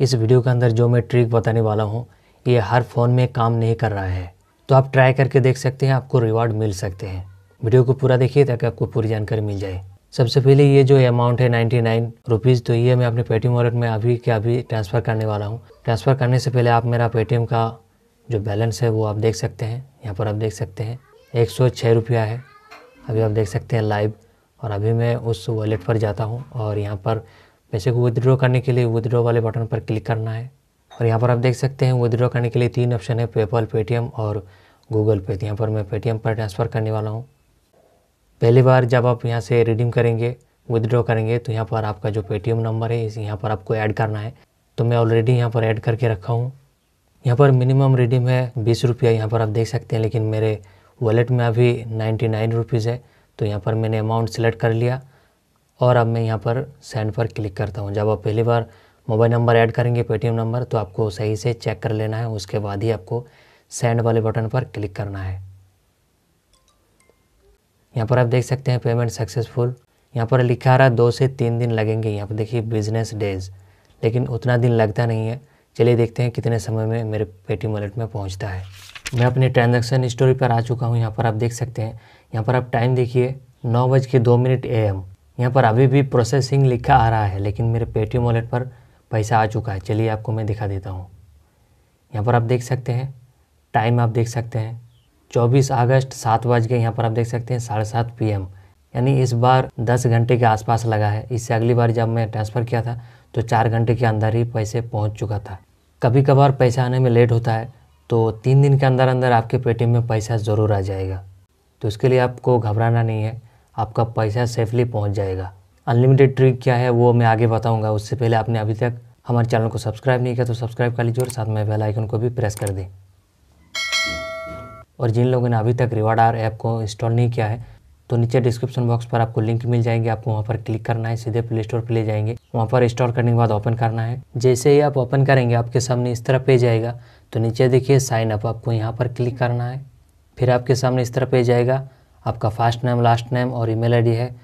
इस वीडियो के अंदर जो मैं ट्रिक बताने वाला हूँ ये हर फ़ोन में काम नहीं कर रहा है तो आप ट्राई करके देख सकते हैं आपको रिवार्ड मिल सकते हैं वीडियो को पूरा देखिए ताकि आपको पूरी जानकारी मिल जाए सबसे पहले ये जो अमाउंट है नाइन्टी नाइन रुपीज़ तो ये मैं अपने पेटीएम वॉलेट में अभी के अभी ट्रांसफ़र करने वाला हूँ ट्रांसफ़र करने से पहले आप मेरा पेटीएम का जो बैलेंस है वो आप देख सकते हैं यहाँ पर आप देख सकते हैं एक सौ छः रुपया है अभी आप देख सकते हैं लाइव और अभी मैं उस वॉलेट पर जाता हूँ और यहाँ पर पैसे को विदड्रॉ करने के लिए विदड्रॉ वाले बटन पर क्लिक करना है और यहाँ पर आप देख सकते हैं विदड्रॉ करने के लिए तीन ऑप्शन है पेपल पेटीएम और गूगल पे तो यहाँ पर मैं पेटीएम पर ट्रांसफ़र करने वाला हूँ पहली बार जब आप यहाँ से रिडीम करेंगे विदड्रॉ करेंगे तो यहाँ पर आपका जो पेटीएम नंबर है इस यहाँ पर आपको ऐड करना है तो मैं ऑलरेडी यहाँ पर ऐड करके रखा हूँ यहाँ पर मिनिमम रिडीम है बीस रुपया यहाँ पर आप देख सकते हैं लेकिन मेरे वॉलेट में अभी नाइन्टी नाइन रुपीज़ है तो यहाँ पर मैंने अमाउंट सेलेक्ट कर लिया और अब मैं यहाँ पर सेंड पर क्लिक करता हूँ जब आप पहली बार मोबाइल नंबर ऐड करेंगे पेटीएम नंबर तो आपको सही से चेक कर लेना है उसके बाद ही आपको सेंड वाले बटन पर क्लिक करना है यहाँ पर आप देख सकते हैं पेमेंट सक्सेसफुल यहाँ पर लिखा रहा दो से तीन दिन लगेंगे यहाँ पर देखिए बिजनेस डेज लेकिन उतना दिन लगता नहीं है चलिए देखते हैं कितने समय में मेरे पेटीएम वॉलेट में पहुँचता है मैं अपने ट्रांजेक्शन स्टोरी पर आ चुका हूँ यहाँ पर आप देख सकते हैं यहाँ पर आप टाइम देखिए नौ बज के दो मिनट ए एम यहाँ पर अभी भी प्रोसेसिंग लिखा आ रहा है लेकिन मेरे पेटीएम वॉलेट पर पैसा आ चुका है चलिए आपको मैं दिखा देता हूँ यहाँ पर आप देख सकते हैं टाइम आप देख सकते हैं 24 अगस्त सात बज के यहाँ पर आप देख सकते हैं साढ़े सात पी यानी इस बार 10 घंटे के आसपास लगा है इससे अगली बार जब मैं ट्रांसफ़र किया था तो चार घंटे के अंदर ही पैसे पहुँच चुका था कभी कभार पैसा आने में लेट होता है तो तीन दिन के अंदर अंदर आपके पेटीएम में पैसा ज़रूर आ जाएगा तो उसके लिए आपको घबराना नहीं है आपका पैसा सेफली पहुंच जाएगा अनलिमिटेड ट्रिक क्या है वो मैं आगे बताऊंगा उससे पहले आपने अभी तक हमारे चैनल को सब्सक्राइब नहीं किया तो सब्सक्राइब कर लीजिए और साथ में बेल आइकन को भी प्रेस कर दें और जिन लोगों ने अभी तक रिवार्ड आर ऐप को इंस्टॉल नहीं किया है तो नीचे डिस्क्रिप्शन बॉक्स पर आपको लिंक मिल जाएंगे आपको वहाँ पर क्लिक करना है सीधे प्ले स्टोर पर ले जाएंगे वहाँ पर इंस्टॉल करने के बाद ओपन करना है जैसे ही आप ओपन करेंगे आपके सामने इस तरह पेज आएगा तो नीचे देखिए साइन अप आपको यहाँ पर क्लिक करना है फिर आपके सामने इस तरह पेज आएगा आपका फास्ट नेम लास्ट नेम और ईमेल आईडी है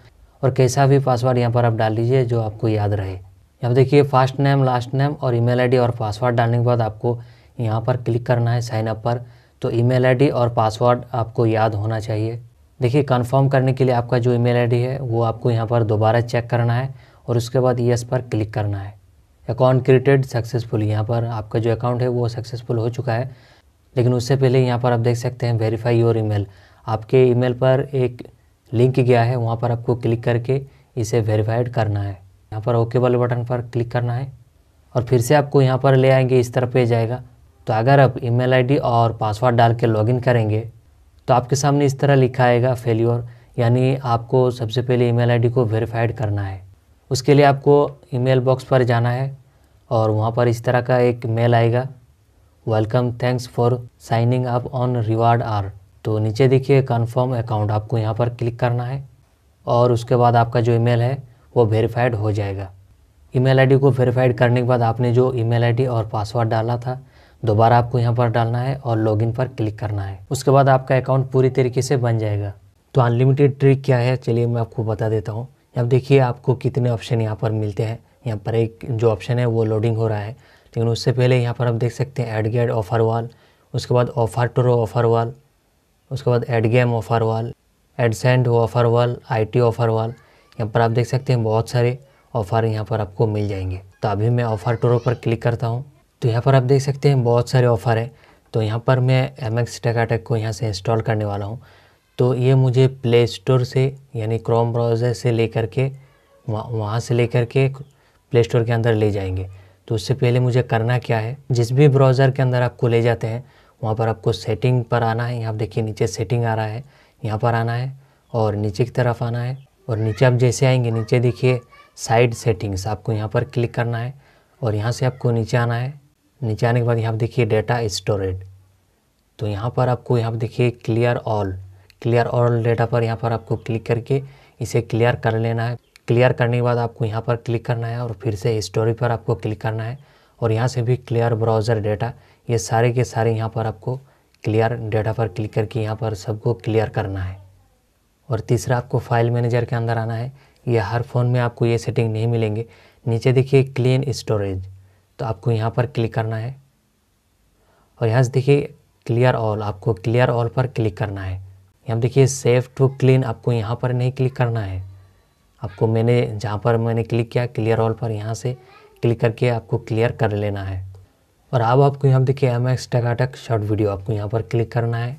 और कैसा भी पासवर्ड यहाँ पर आप डाल लीजिए जो आपको याद रहे यहाँ पर देखिए फास्ट नेम लास्ट नेम और ईमेल आईडी और पासवर्ड डालने के बाद आपको यहाँ पर क्लिक करना है साइन अप पर तो ईमेल आईडी और पासवर्ड आपको याद होना चाहिए देखिए कंफर्म करने के लिए आपका जो ईमेल आईडी है वो आपको यहाँ पर दोबारा चेक करना है और उसके बाद यस पर क्लिक करना है अकाउंट क्रिएटेड सक्सेसफुल यहाँ पर आपका जो अकाउंट है वो सक्सेसफुल हो चुका है लेकिन उससे पहले यहाँ पर आप देख सकते हैं वेरीफाई योर ईमेल आपके ईमेल पर एक लिंक गया है वहाँ पर आपको क्लिक करके इसे वेरीफाइड करना है यहाँ पर ओके वाले बटन पर क्लिक करना है और फिर से आपको यहाँ पर ले आएंगे इस तरह पे जाएगा तो अगर आप ईमेल आईडी और पासवर्ड डाल के लॉगिन करेंगे तो आपके सामने इस तरह लिखा आएगा फेल्योर यानी आपको सबसे पहले ईमेल आईडी को वेरीफाइड करना है उसके लिए आपको ईमेल बॉक्स पर जाना है और वहाँ पर इस तरह का एक मेल आएगा welcome thanks for signing up on reward R तो नीचे देखिए कन्फर्म अकाउंट आपको यहाँ पर क्लिक करना है और उसके बाद आपका जो ईमेल है वो वेरीफाइड हो जाएगा ईमेल आईडी को वेरीफाइड करने के बाद आपने जो ईमेल आईडी और पासवर्ड डाला था दोबारा आपको यहाँ पर डालना है और लॉगिन पर क्लिक करना है उसके बाद आपका अकाउंट पूरी तरीके से बन जाएगा तो अनलिमिटेड ट्रिक क्या है चलिए मैं आपको बता देता हूँ अब देखिए आपको कितने ऑप्शन यहाँ पर मिलते हैं यहाँ पर एक जो ऑप्शन है वो लोडिंग हो रहा है लेकिन उससे पहले यहाँ पर आप देख सकते हैं एड गेड ऑफर वाल उसके बाद ऑफर टू रो ऑफर वाल उसके बाद एड गेम ऑफर वाल एडसेंड ऑफर वाल आई टी ऑफर वाल यहाँ पर आप देख सकते हैं बहुत सारे ऑफ़र यहाँ पर आपको मिल जाएंगे तो अभी मैं ऑफ़र टूरों पर क्लिक करता हूँ तो यहाँ पर आप देख सकते हैं बहुत सारे ऑफ़र हैं तो यहाँ पर मैं एम एक्स टेकाटेक को यहाँ से इंस्टॉल करने वाला हूँ तो ये मुझे प्ले स्टोर से यानी क्रोम ब्राउज़र से ले कर के वहाँ वहाँ से ले कर के प्ले स्टोर के अंदर ले जाएंगे तो उससे पहले मुझे करना क्या है जिस भी ब्राउज़र के अंदर आपको ले जाते हैं वहाँ पर आपको सेटिंग पर आना है यहाँ देखिए नीचे सेटिंग आ रहा है यहाँ पर आना है और नीचे की तरफ आना है और नीचे आप जैसे आएंगे नीचे देखिए साइड सेटिंग्स आपको यहाँ पर क्लिक करना है और यहाँ से आपको नीचे आना है नीचे आने के बाद यहाँ देखिए डेटा स्टोरेज तो यहाँ पर आपको यहाँ देखिए clear all clear all data पर यहाँ पर आपको क्लिक करके इसे क्लियर कर लेना है क्लियर करने के बाद आपको यहाँ पर क्लिक करना है और फिर से स्टोरी पर आपको क्लिक करना है और यहाँ से भी क्लियर ब्राउज़र डेटा ये सारे के सारे यहाँ पर आपको क्लियर डेटा पर क्लिक करके यहाँ पर सबको क्लियर करना है और तीसरा आपको फाइल मैनेजर के अंदर आना है ये हर फ़ोन में आपको ये सेटिंग नहीं मिलेंगे नीचे देखिए क्लीन स्टोरेज तो आपको यहाँ पर क्लिक करना है और यहाँ से देखिए क्लियर ऑल आपको क्लियर ऑल पर क्लिक करना है यहाँ देखिए सेफ टू क्लीन आपको यहाँ पर नहीं क्लिक करना है आपको मैंने जहाँ पर मैंने क्लिक किया क्लियर ऑल पर यहाँ से क्लिक करके आपको क्लियर कर लेना है और अब आपको यहाँ देखिए M X Takatak short video आपको यहाँ पर क्लिक करना है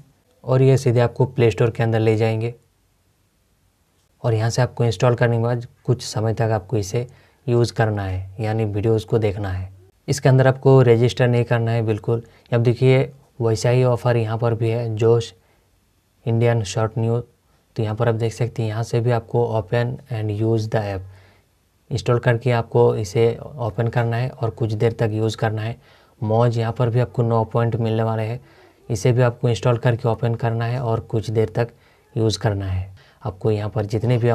और ये सीधे आपको प्ले स्टोर के अंदर ले जाएंगे और यहाँ से आपको इंस्टॉल करने के बाद कुछ समय तक आपको इसे यूज़ करना है यानी वीडियोज़ को देखना है इसके अंदर आपको रजिस्टर नहीं करना है बिल्कुल अब देखिए वैसा ही ऑफ़र यहाँ पर भी है जोश इंडियन शॉर्ट न्यूज़ तो यहाँ पर आप देख सकते हैं यहाँ से भी आपको open and use the app install करके आपको इसे ओपन करना है और कुछ देर तक यूज़ करना है मौज यहाँ पर भी आपको नौ पॉइंट मिलने वाले हैं इसे भी आपको इंस्टॉल करके ओपन करना है और कुछ देर तक यूज़ करना है आपको यहाँ पर जितने भी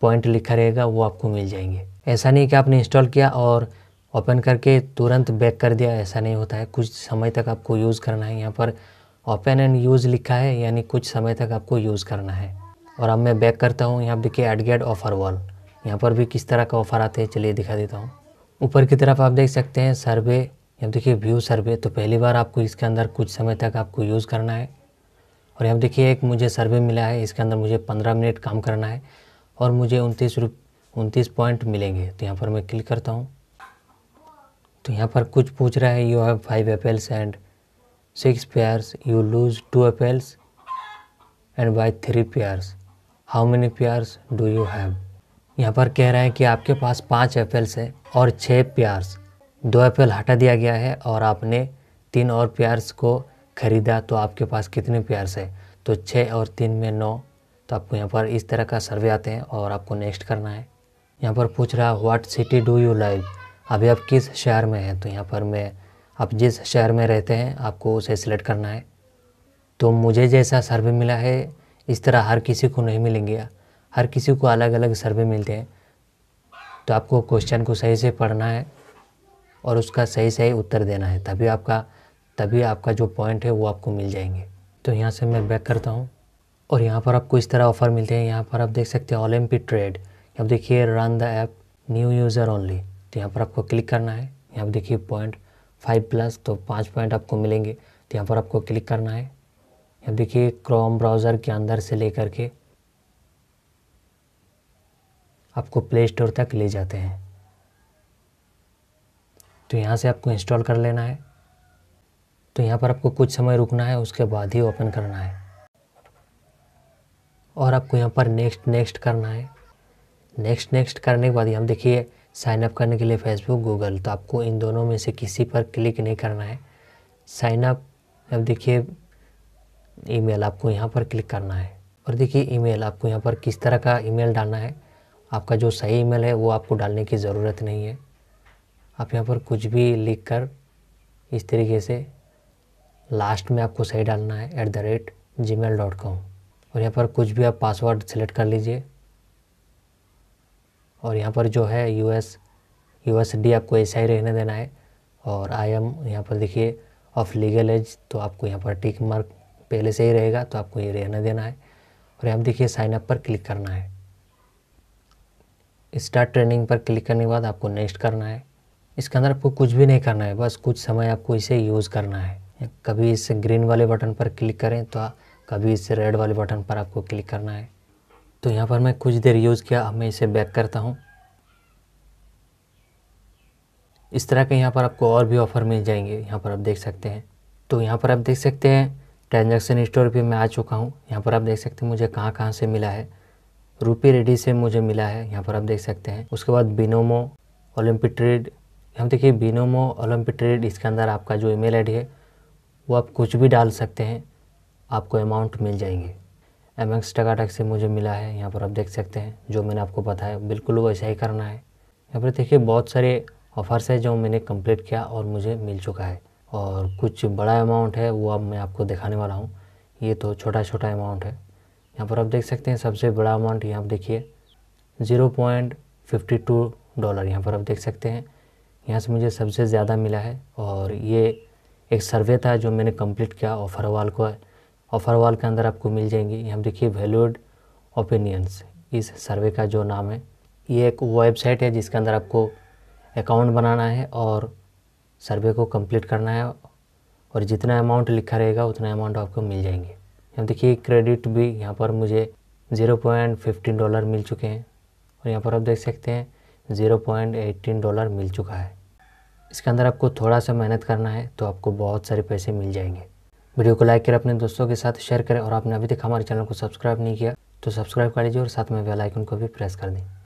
पॉइंट लिखा रहेगा वो आपको मिल जाएंगे ऐसा नहीं कि आपने इंस्टॉल किया और ओपन करके तुरंत बैक कर दिया ऐसा नहीं होता है कुछ समय तक आपको यूज़ करना है यहाँ पर ओपन एंड यूज़ लिखा है यानी कुछ समय तक आपको यूज़ करना है और अब मैं बैक करता हूँ यहाँ देखिए एडगेट ऑफर वॉल यहाँ पर भी किस तरह का ऑफ़र आते हैं चलिए दिखा देता हूँ ऊपर की तरफ आप देख सकते हैं सर्वे यहाँ देखिए व्यू सर्वे तो पहली बार आपको इसके अंदर कुछ समय तक आपको यूज़ करना है और यहाँ देखिए एक मुझे सर्वे मिला है इसके अंदर मुझे पंद्रह मिनट काम करना है और मुझे उनतीस रुप उनतीस पॉइंट मिलेंगे तो यहाँ पर मैं क्लिक करता हूँ तो यहाँ पर कुछ पूछ रहा है you have five apples and six pears you lose two apples and buy three pears how many pears do you have यहाँ पर कह रहे हैं कि आपके पास पाँच एपेल्स है और छः प्यार्स दो एप्पल हटा दिया गया है और आपने तीन और प्यार्स को ख़रीदा तो आपके पास कितने प्यार्स है तो छः और तीन में नौ तो आपको यहाँ पर इस तरह का सर्वे आते हैं और आपको नेक्स्ट करना है यहाँ पर पूछ रहा what city do you live अभी आप किस शहर में हैं तो यहाँ पर मैं आप जिस शहर में रहते हैं आपको उसे सिलेक्ट करना है तो मुझे जैसा सर्वे मिला है इस तरह हर किसी को नहीं मिलेंगे हर किसी को अलग अलग सर्वे मिलते हैं तो आपको क्वेश्चन को सही से पढ़ना है और उसका सही सही उत्तर देना है तभी आपका तभी आपका जो पॉइंट है वो आपको मिल जाएंगे तो यहाँ से मैं बैक करता हूँ और यहाँ पर आपको इस तरह ऑफ़र मिलते हैं यहाँ पर आप देख सकते हैं ओलम्पिक ट्रेड यहाँ देखिए run the app new user only तो यहाँ पर आपको क्लिक करना है यहाँ पर देखिए पॉइंट फाइव प्लस तो पाँच पॉइंट आपको मिलेंगे तो यहाँ पर आपको क्लिक करना है यहाँ देखिए क्रोम ब्राउज़र के अंदर से लेकर के आपको प्ले स्टोर तक ले जाते हैं तो यहाँ से आपको इंस्टॉल कर लेना है तो यहाँ पर आपको कुछ समय रुकना है उसके बाद ही ओपन करना है और आपको यहाँ पर नेक्स्ट नेक्स्ट करना है नेक्स्ट नेक्स्ट करने के बाद यहाँ देखिए साइनअप करने के लिए फेसबुक गूगल तो आपको इन दोनों में से किसी पर क्लिक नहीं करना है साइनअप अब देखिए ईमेल आपको यहाँ पर क्लिक करना है और देखिए ईमेल आपको यहाँ पर किस तरह का ईमेल डालना है आपका जो सही ईमेल है वो आपको डालने की ज़रूरत नहीं है आप यहाँ पर कुछ भी लिख कर इस तरीके से लास्ट में आपको सही डालना है at the rate Gmail dot com और यहाँ पर कुछ भी आप पासवर्ड सेलेक्ट कर लीजिए और यहाँ पर जो है U S U S D आपको ऐसा ही रहने देना है और आई एम यहाँ पर देखिए ऑफ लीगल एज तो आपको यहाँ पर टिक मार्क पहले से ही रहेगा तो आपको ये रहने देना है और यहाँ देखिए साइन अप पर क्लिक करना है स्टार्ट ट्रेनिंग पर क्लिक करने के बाद आपको नेक्स्ट करना है इसके अंदर आपको कुछ भी नहीं करना है बस कुछ समय आपको इसे यूज़ करना है कभी इस ग्रीन वाले बटन पर क्लिक करें तो कभी इस रेड वाले बटन पर आपको क्लिक करना है तो यहाँ पर मैं कुछ देर यूज़ किया अब मैं इसे बैक करता हूँ इस तरह के यहाँ पर आपको और भी ऑफ़र मिल जाएंगे यहाँ पर आप देख सकते हैं तो यहाँ पर आप देख सकते हैं ट्रांजेक्शन स्टोर पर मैं आ चुका हूँ यहाँ पर आप देख सकते हैं मुझे कहाँ कहाँ से मिला है रुपी रेडी से मुझे मिला है यहाँ पर आप देख सकते हैं उसके बाद बिनोमो ओलम्पिक ट्रेड हम देखिए बिनोमो ओलम्पिक ट्रेड इसके अंदर आपका जो ईमेल आईडी है वो आप कुछ भी डाल सकते हैं आपको अमाउंट मिल जाएंगे एम एक्स टकाटक से मुझे मिला है यहाँ पर आप देख सकते हैं जो मैंने आपको बताया बिल्कुल वैसा ही करना है यहाँ पर देखिए बहुत सारे ऑफर्स है जो मैंने कंप्लीट किया और मुझे मिल चुका है और कुछ बड़ा अमाउंट है वो अब मैं आपको दिखाने वाला हूँ ये तो छोटा छोटा अमाउंट है यहाँ पर आप देख सकते हैं सबसे बड़ा अमाउंट यहाँ पर देखिए zero point fifty two dollar यहाँ पर आप देख सकते हैं यहाँ से मुझे सबसे ज़्यादा मिला है और ये एक सर्वे था जो मैंने कंप्लीट किया ऑफर वाल को ऑफर वाल के अंदर आपको मिल जाएंगी यहाँ देखिए वैल्यूड ओपिनियंस इस सर्वे का जो नाम है ये एक वेबसाइट है जिसके अंदर आपको अकाउंट बनाना है और सर्वे को कंप्लीट करना है और जितना अमाउंट लिखा रहेगा उतना अमाउंट आपको मिल जाएंगे यहाँ देखिए क्रेडिट भी यहाँ पर मुझे ज़ीरो पॉइंट फिफ्टीन डॉलर मिल चुके हैं और यहाँ पर आप देख सकते हैं ज़ीरो पॉइंट एट्टीन डॉलर मिल चुका है इसके अंदर आपको थोड़ा सा मेहनत करना है तो आपको बहुत सारे पैसे मिल जाएंगे वीडियो को लाइक करें अपने दोस्तों के साथ शेयर करें और आपने अभी तक हमारे चैनल को सब्सक्राइब नहीं किया तो सब्सक्राइब कर लीजिए और साथ में वेलाइकन को भी प्रेस कर दें